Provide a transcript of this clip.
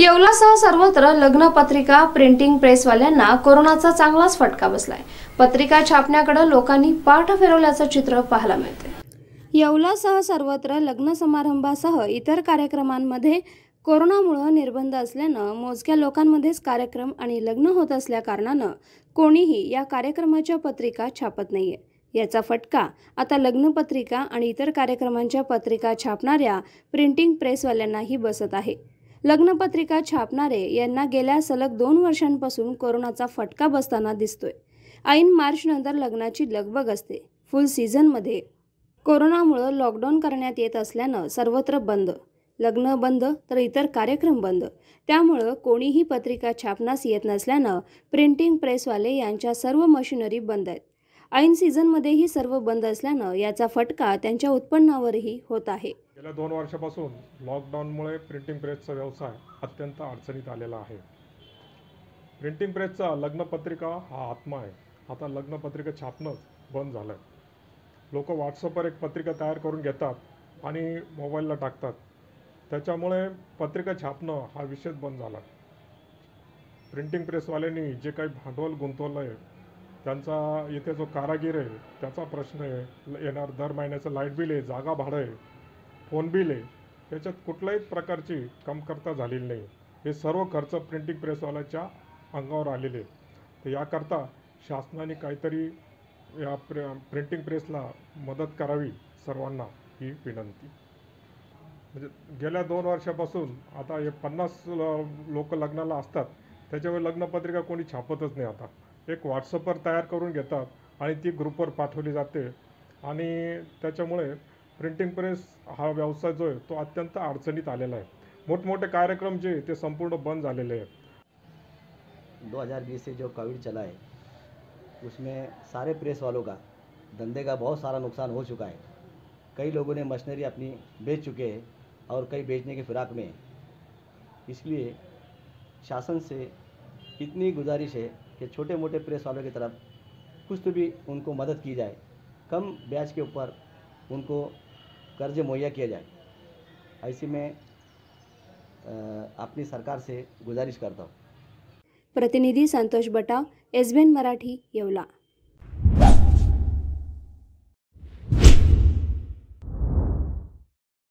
येवलासह सर्वत्र लग्नपत्रिका प्रिंटिंग प्रेसवाल्यांना कोरोनाचा चांगलाच फटका बसलाय पत्रिका छापण्याकडे लोकांनी पाठ फिरवल्याचं चित्र पाहायला मिळते येवलासह सर्वत्र लग्न समारंभासह इतर कार्यक्रमांमध्ये कोरोनामुळं निर्बंध असल्यानं मोजक्या लोकांमध्येच कार्यक्रम आणि लग्न होत असल्याकारणानं कोणीही या कार्यक्रमाच्या पत्रिका छापत नाहीये याचा फटका आता लग्नपत्रिका आणि इतर कार्यक्रमांच्या पत्रिका छापणाऱ्या प्रिंटिंग प्रेसवाल्यांनाही बसत आहे लग्नपत्रिका छापणारे यांना गेल्या सलग दोन वर्षांपासून कोरोनाचा फटका बसताना दिसतोय ऐन मार्चनंतर लग्नाची लगबग असते फुल सीझनमध्ये कोरोनामुळं लॉकडाऊन करण्यात येत असल्यानं सर्वत्र बंद लग्न बंद तर इतर कार्यक्रम बंद त्यामुळं कोणीही पत्रिका छापण्यास येत नसल्यानं प्रिंटिंग प्रेसवाले यांच्या सर्व मशिनरी बंद आहेत ऐन सीझनमध्येही सर्व बंद असल्यानं याचा फटका त्यांच्या उत्पन्नावरही होत आहे गेल्या दोन वर्षापासून लॉकडाऊनमुळे प्रिंटिंग प्रेसचा व्यवसाय अत्यंत अडचणीत आलेला आहे प्रिंटिंग प्रेसचा लग्नपत्रिका हा आत्मा आहे आता लग्नपत्रिका छापणंच बंद झालं आहे लोक व्हॉट्सअपवर एक पत्रिका तयार करून घेतात आणि मोबाईलला टाकतात त्याच्यामुळे पत्रिका छापणं हा विषयच बंद झाला प्रिंटिंग प्रेसवाल्यांनी जे काही भांडवल गुंतवलं आहे त्यांचा इथे जो कारागीर आहे त्याचा प्रश्न आहे येणार दर महिन्याचं लाईट बिल आहे जागा भाडं आहे फोन बिल आहे त्याच्यात कुठल्याही प्रकारची कमकर्ता झालेली नाही हे सर्व खर्च प्रिंटिंग प्रेसवाल्याच्या अंगावर आलेले आहेत तर याकरता शासनाने काहीतरी या प्र प्रिंटिंग प्रेसला मदत करावी सर्वांना ही विनंती म्हणजे गेल्या दोन वर्षापासून आता हे पन्नास लोक लग्नाला असतात त्याच्यामुळे लग्नपत्रिका कोणी छापतच नाही आता एक व्हॉट्सअपवर तयार करून घेतात आणि ती ग्रुपवर पाठवली जाते आणि त्याच्यामुळे प्रिंटिंग प्रेस हा व्यवसाय जो है तो अत्यंत अडचणीत आलेला आहे कार्यक्रम जे आहे ते संपूर्ण बंद झालेले दो हज़ार बीस से जो कोविड चला है उसमें सारे प्रेस वालों का धंधे का बहुत सारा नुकसान हो चुका है कई लोगों ने मशीनरी अपनी बेच चुके हैं और कई बेचने के फिराक में इसलिए शासन से इतनी गुजारिश है कि छोटे मोटे प्रेस वालों की तरफ कुछ तो भी उनको मदद की जाए कम ब्याज के ऊपर उनको कर्ज मुहैया किया जाए ऐसे में अपनी सरकार से गुजारिश करता हूँ प्रतिनिधि संतोष बटाव एसबीएन मराठी यवला